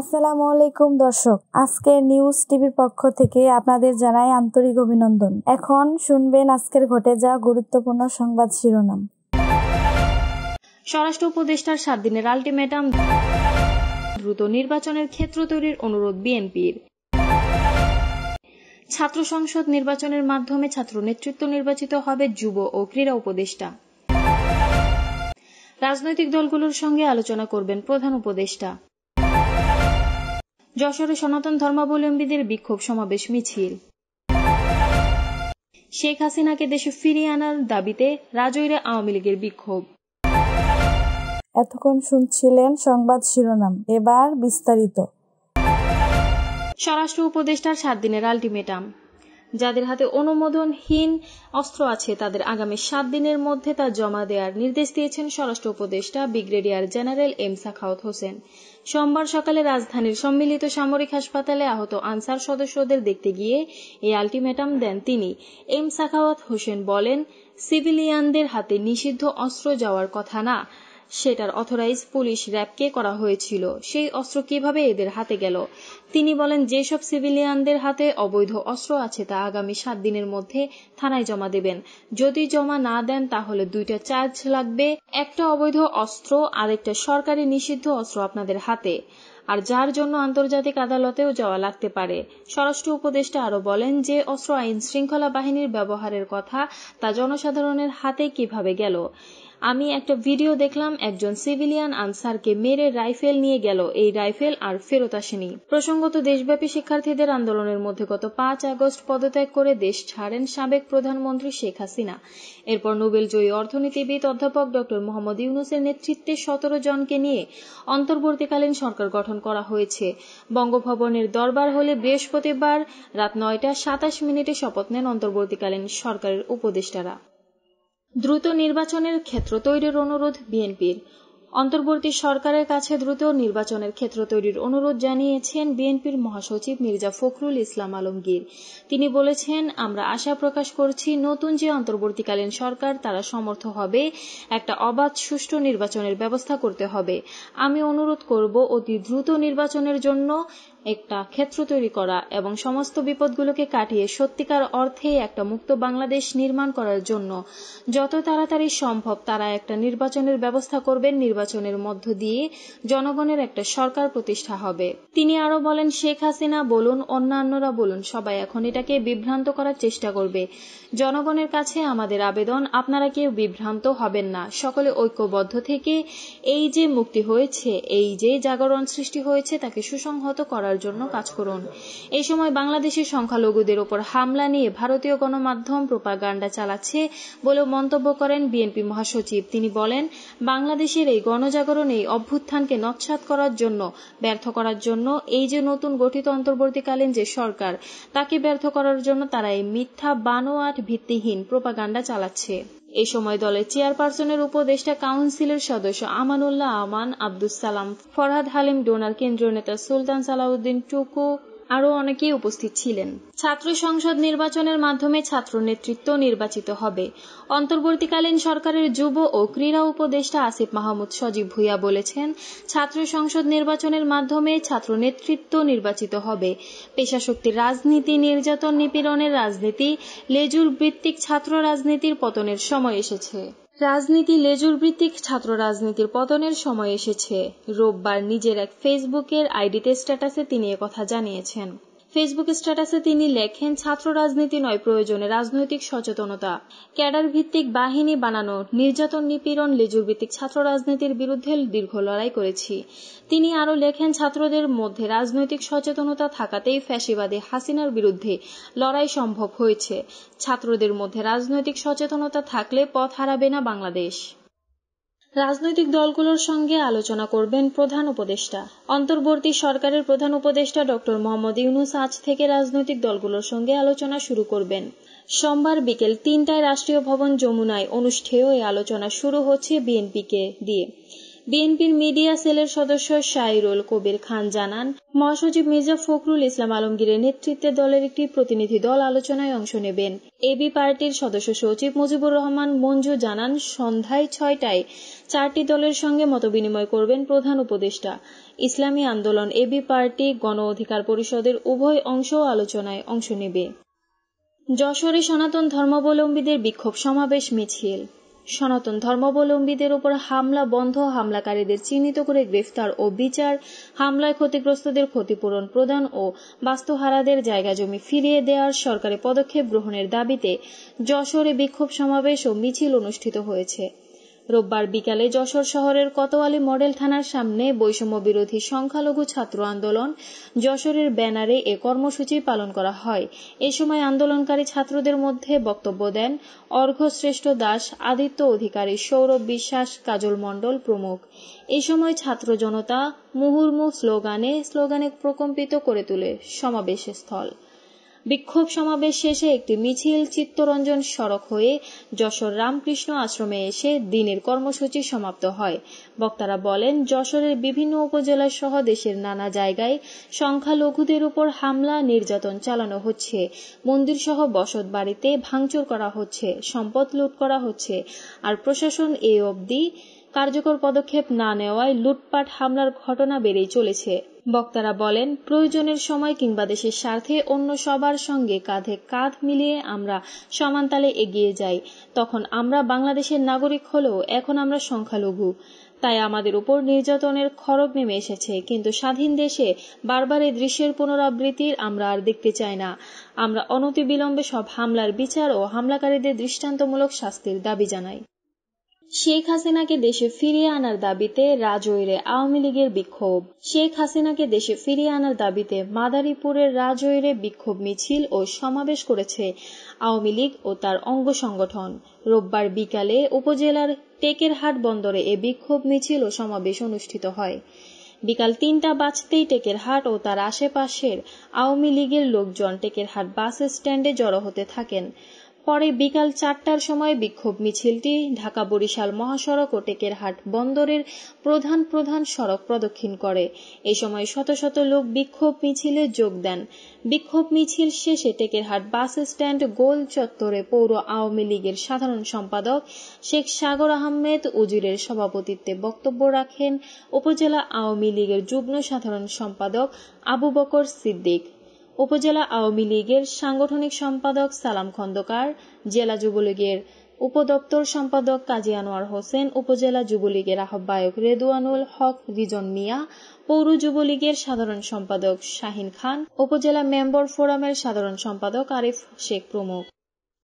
আসসালামু আলাইকুম দর্শক আজকের নিউজ টিভির পক্ষ থেকে আপনাদের জানাই আন্তরিক অভিনন্দন এখন শুনবেন আজকের ঘটে যাওয়া গুরুত্বপূর্ণ সংবাদ শিরোনাম স্বরাষ্ট্র উপদেষ্টার সাত দিনের আলটিমেটাম দ্রুত নির্বাচনের ক্ষেত্র তৈরির অনুরোধ বিএনপির ছাত্র সংসদ নির্বাচনের মাধ্যমে ছাত্র নেতৃত্ব নির্বাচিত হবে যুব ও ক্রীড়া উপদেষ্টা রাজনৈতিক দলগুলোর সঙ্গে আলোচনা করবেন প্রধান উপদেষ্টা যশোরে সনাতন ধর্মাবলম্বীদের বিক্ষোভ সমাবেশ মিছিল শেখ হাসিনাকে দেশে ফিরিয়ে আনার দাবিতে রাজৈরে আওয়ামী লীগের বিক্ষোভ এতক্ষণ শুনছিলেন সংবাদ শিরোনাম এবার বিস্তারিত স্বরাষ্ট্র উপদেষ্টার সাত দিনের আলটিমেটাম যাদের হাতে অনুমোদনহীন অস্ত্র আছে তাদের আগামী সাত দিনের মধ্যে তা জমা দেওয়ার নির্দেশ দিয়েছেন স্বরাষ্ট্র উপদেষ্টা brigadier general M Sakhawat Hossain সোমবার সকালে রাজধানীর সম্মিলিত সামরিক হাসপাতালে আহত আনসার সদস্যদের দেখতে গিয়ে এই আলটিমেটাম দেন তিনি এম সাখাওয়াত হোসেন বলেন সিভিলিয়ানদের হাতে নিষিদ্ধ অস্ত্র যাওয়ার কথা না সেটার অথরাইজ পুলিশ র্যাবকে করা হয়েছিল সেই অস্ত্র কিভাবে এদের হাতে গেল তিনি বলেন যেসব সিভিলিয়ানদের হাতে অবৈধ অস্ত্র আছে তা আগামী সাত দিনের মধ্যে থানায় জমা দেবেন যদি জমা না দেন তাহলে দুইটা চার্জ লাগবে একটা অবৈধ অস্ত্র আর একটা সরকারি নিষিদ্ধ অস্ত্র আপনাদের হাতে আর যার জন্য আন্তর্জাতিক আদালতেও যাওয়া লাগতে পারে স্বরাষ্ট্র উপদেষ্টা আরও বলেন যে অস্ত্র আইন শৃঙ্খলা বাহিনীর ব্যবহারের কথা তা জনসাধারণের হাতে কিভাবে গেল আমি একটা ভিডিও দেখলাম একজন সিভিলিয়ান আনসারকে মেরে রাইফেল নিয়ে গেল এই রাইফেল আর ফেরত আসেনি প্রসঙ্গত দেশব্যাপী শিক্ষার্থীদের আন্দোলনের মধ্যে গত পাঁচ আগস্ট পদত্যাগ করে দেশ ছাড়েন সাবেক প্রধানমন্ত্রী শেখ হাসিনা এরপর নোবেলজয়ী অর্থনীতিবিদ অধ্যাপক ড মোহাম্মদ ইউনুসের নেতৃত্বে সতেরো জনকে নিয়ে অন্তর্বর্তীকালীন সরকার গঠন করা হয়েছে বঙ্গভবনের দরবার হলে বৃহস্পতিবার রাত নয়টা সাতাশ মিনিটে শপথ নেন অন্তর্বর্তীকালীন সরকারের উপদেষ্টারা দ্রুত নির্বাচনের ক্ষেত্র তৈরির অনুরোধ বিএনপির অন্তর্বর্তী সরকারের কাছে দ্রুত নির্বাচনের ক্ষেত্র তৈরির অনুরোধ জানিয়েছেন বিএনপির মহাসচিব মির্জা ফখরুল ইসলাম আলমগীর তিনি বলেছেন আমরা আশা প্রকাশ করছি নতুন যে অন্তর্বর্তীকালীন সরকার তারা সমর্থ হবে একটা অবাধ সুষ্ঠু নির্বাচনের ব্যবস্থা করতে হবে আমি অনুরোধ করব অতি দ্রুত নির্বাচনের জন্য একটা ক্ষেত্র তৈরি করা এবং সমস্ত বিপদগুলোকে কাটিয়ে সত্যিকার অর্থে একটা মুক্ত বাংলাদেশ নির্মাণ করার জন্য যত তাড়াতাড়ি সম্ভব তারা একটা নির্বাচনের ব্যবস্থা করবেন নির্বাচনের মধ্য দিয়ে জনগণের একটা সরকার প্রতিষ্ঠা হবে তিনি আরো বলেন শেখ হাসিনা বলুন অন্যান্যরা বলুন সবাই এখন এটাকে বিভ্রান্ত করার চেষ্টা করবে জনগণের কাছে আমাদের আবেদন আপনারা কেউ বিভ্রান্ত হবেন না সকলে ঐক্যবদ্ধ থেকে এই যে মুক্তি হয়েছে এই যে জাগরণ সৃষ্টি হয়েছে তাকে সুসংহত করার করার জন্য কাজ করুন এই সময় বাংলাদেশের সংখ্যালঘুদের ওপর হামলা নিয়ে ভারতীয় গণমাধ্যম প্রোপাগান্ডা চালাচ্ছে বলে মন্তব্য করেন বিএনপি মহাসচিব তিনি বলেন বাংলাদেশের এই গণজাগরণ এই অভ্যুত্থানকে নৎসাত করার জন্য ব্যর্থ করার জন্য এই যে নতুন গঠিত অন্তর্বর্তীকালীন যে সরকার তাকে ব্যর্থ করার জন্য তারা এই মিথ্যা বানোয়াট ভিত্তিহীন প্রোপাগান্ডা চালাচ্ছে এ সময় দলের চেয়ারপারসনের উপদেষ্টা কাউন্সিলের সদস্য আমানুল্লাহ আমান আব্দুস সালাম ফরহাদ হালিম ডোনার কেন্দ্রীয় নেতা সুলতান সালাউদ্দিন টুকু আরও অনেকেই উপস্থিত ছিলেন ছাত্র সংসদ নির্বাচনের মাধ্যমে ছাত্র নেতৃত্ব নির্বাচিত হবে অন্তর্বর্তীকালীন সরকারের যুব ও ক্রীড়া উপদেষ্টা আসিফ মাহমুদ সজীব ভুইয়া বলেছেন ছাত্র সংসদ নির্বাচনের মাধ্যমে ছাত্র নেতৃত্ব নির্বাচিত হবে পেশাশক্তির রাজনীতি নির্যাতন নিপীড়নের রাজনীতি লেজুর ভিত্তিক ছাত্র রাজনীতির পতনের সময় এসেছে রাজনীতি লেজুরভিত্তিক ছাত্র রাজনীতির পতনের সময় এসেছে রোববার নিজের এক ফেসবুকের আইডিতে স্ট্যাটাসে তিনি একথা জানিয়েছেন ফেসবুক স্ট্যাটাসে তিনি লেখেন ছাত্র রাজনীতি নয় প্রয়োজনে রাজনৈতিক সচেতনতা ক্যাডার ভিত্তিক বাহিনী বানানো নির্যাতন নিপীড়ন লেজুর ভিত্তিক ছাত্র রাজনীতির বিরুদ্ধে দীর্ঘ লড়াই করেছি তিনি আরও লেখেন ছাত্রদের মধ্যে রাজনৈতিক সচেতনতা থাকাতেই ফ্যাসিবাদী হাসিনার বিরুদ্ধে লড়াই সম্ভব হয়েছে ছাত্রদের মধ্যে রাজনৈতিক সচেতনতা থাকলে পথ হারাবে না বাংলাদেশ রাজনৈতিক দলগুলোর সঙ্গে আলোচনা করবেন প্রধান উপদেষ্টা অন্তর্বর্তী সরকারের প্রধান উপদেষ্টা ড মোহাম্মদ ইউনুস আজ থেকে রাজনৈতিক দলগুলোর সঙ্গে আলোচনা শুরু করবেন সোমবার বিকেল তিনটায় রাষ্ট্রীয় ভবন যমুনায় অনুষ্ঠেয় এই আলোচনা শুরু হচ্ছে বিএনপিকে দিয়ে বিএনপির মিডিয়া সেলের সদস্য সাইরুল কবির খান জানান মহাসচিব মির্জা ফখরুল ইসলাম আলমগীরের নেতৃত্বে দলের একটি প্রতিনিধি দল আলোচনায় অংশ নেবেন এবি পার্টির সদস্য সচিব মুজিবুর রহমান মঞ্জু জানান সন্ধ্যায় ছয়টায় চারটি দলের সঙ্গে মতবিনিময় করবেন প্রধান উপদেষ্টা ইসলামী আন্দোলন এবি পার্টি গণ অধিকার পরিষদের উভয় অংশ আলোচনায় অংশ নেবে যশোরে সনাতন ধর্মাবলম্বীদের বিক্ষোভ সমাবেশ মিছিল সনাতন ধর্মাবলম্বীদের ওপর হামলা বন্ধ হামলাকারীদের চিহ্নিত করে গ্রেফতার ও বিচার হামলায় ক্ষতিগ্রস্তদের ক্ষতিপূরণ প্রদান ও বাস্তুহারাদের জায়গা জমি ফিরিয়ে দেওয়ার সরকারি পদক্ষেপ গ্রহণের দাবিতে যশোরে বিক্ষোভ সমাবেশ ও মিছিল অনুষ্ঠিত হয়েছে রোববার বিকালে যশোর শহরের কতোয়ালি মডেল থানার সামনে বৈষম্য বিরোধী সংখ্যালঘু ছাত্র আন্দোলন যশোরের ব্যানারে এ কর্মসূচি পালন করা হয় এ সময় আন্দোলনকারী ছাত্রদের মধ্যে বক্তব্য দেন অর্ঘ্যশ্রেষ্ঠ দাস আদিত্য অধিকারী সৌরভ বিশ্বাস কাজল মণ্ডল প্রমুখ এ সময় ছাত্র জনতা মুহুর্মুহ স্লোগানে স্লোগানে প্রকম্পিত করে তোলে সমাবেশ স্থল বিক্ষোভ সমাবেশ শেষে একটি মিছিল চিত্তরঞ্জন সড়ক হয়ে যশোর রামকৃষ্ণ আশ্রমে এসে দিনের কর্মসূচি সমাপ্ত হয় বক্তারা বলেন যশোরের বিভিন্ন উপজেলা সহ দেশের নানা জায়গায় সংখ্যালঘুদের উপর হামলা নির্যাতন চালানো হচ্ছে মন্দির সহ বসত বাড়িতে ভাঙচুর করা হচ্ছে সম্পদ লুট করা হচ্ছে আর প্রশাসন এ অবধি কার্যকর পদক্ষেপ না নেওয়ায় লুটপাট হামলার ঘটনা বেড়েই চলেছে বক্তারা বলেন প্রয়োজনের সময় কিংবা দেশের স্বার্থে অন্য সবার সঙ্গে কাঁধে কাঁধ মিলিয়ে আমরা সমানতালে এগিয়ে যাই তখন আমরা বাংলাদেশের নাগরিক হলেও এখন আমরা সংখ্যালঘু তাই আমাদের উপর নির্যাতনের খরব নেমে এসেছে কিন্তু স্বাধীন দেশে বারবার এই দৃশ্যের পুনরাবৃত্তির আমরা আর দেখতে চাই না আমরা অনতিবিলম্বে সব হামলার বিচার ও হামলাকারীদের দৃষ্টান্তমূলক শাস্তির দাবি জানাই শেখ হাসিনাকে দেশে ফিরিয়ে আনার দাবিতে রাজৈরে আওয়ামী লীগের বিক্ষোভ শেখ হাসিনাকে দেশে ফিরিয়ে আনার দাবিতে মাদারীপুরের রাজৈরে বিক্ষোভ মিছিল ও সমাবেশ করেছে আওয়ামী লীগ ও তার অঙ্গ সংগঠন রোববার বিকালে উপজেলার টেকেরহাট বন্দরে এ বিক্ষোভ মিছিল ও সমাবেশ অনুষ্ঠিত হয় বিকাল তিনটা বাজতেই টেকেরহাট ও তার আশেপাশের আওয়ামী লীগের লোকজন টেকেরহাট বাস স্ট্যান্ডে জড়ো হতে থাকেন পরে বিকাল চারটার সময় বিক্ষোভ মিছিলটি ঢাকা বরিশাল মহাসড়ক ও টেকেরহাট বন্দরের প্রধান প্রধান সড়ক প্রদক্ষিণ করে এ সময় শত শত লোক বিক্ষোভ মিছিলে যোগ দেন বিক্ষোভ মিছিল শেষে টেকেরহাট বাস স্ট্যান্ড গোল চত্বরে পৌর আওয়ামী লীগের সাধারণ সম্পাদক শেখ সাগর আহমেদ উজিরের সভাপতিত্বে বক্তব্য রাখেন উপজেলা আওয়ামী লীগের যুগ্ম সাধারণ সম্পাদক আবু বকর সিদ্দিক উপজেলা আওয়ামী লীগের সাংগঠনিক সম্পাদক সালাম খন্দকার জেলা যুবলীগের উপদপ্তর সম্পাদক কাজী আনোয়ার হোসেন উপজেলা যুবলীগের আহ্বায়ক রেদুয়ানুল হক রিজন মিয়া পৌর যুবলীগের সাধারণ সম্পাদক শাহিন খান উপজেলা মেম্বর ফোরামের সাধারণ সম্পাদক আরিফ শেখ প্রমুখ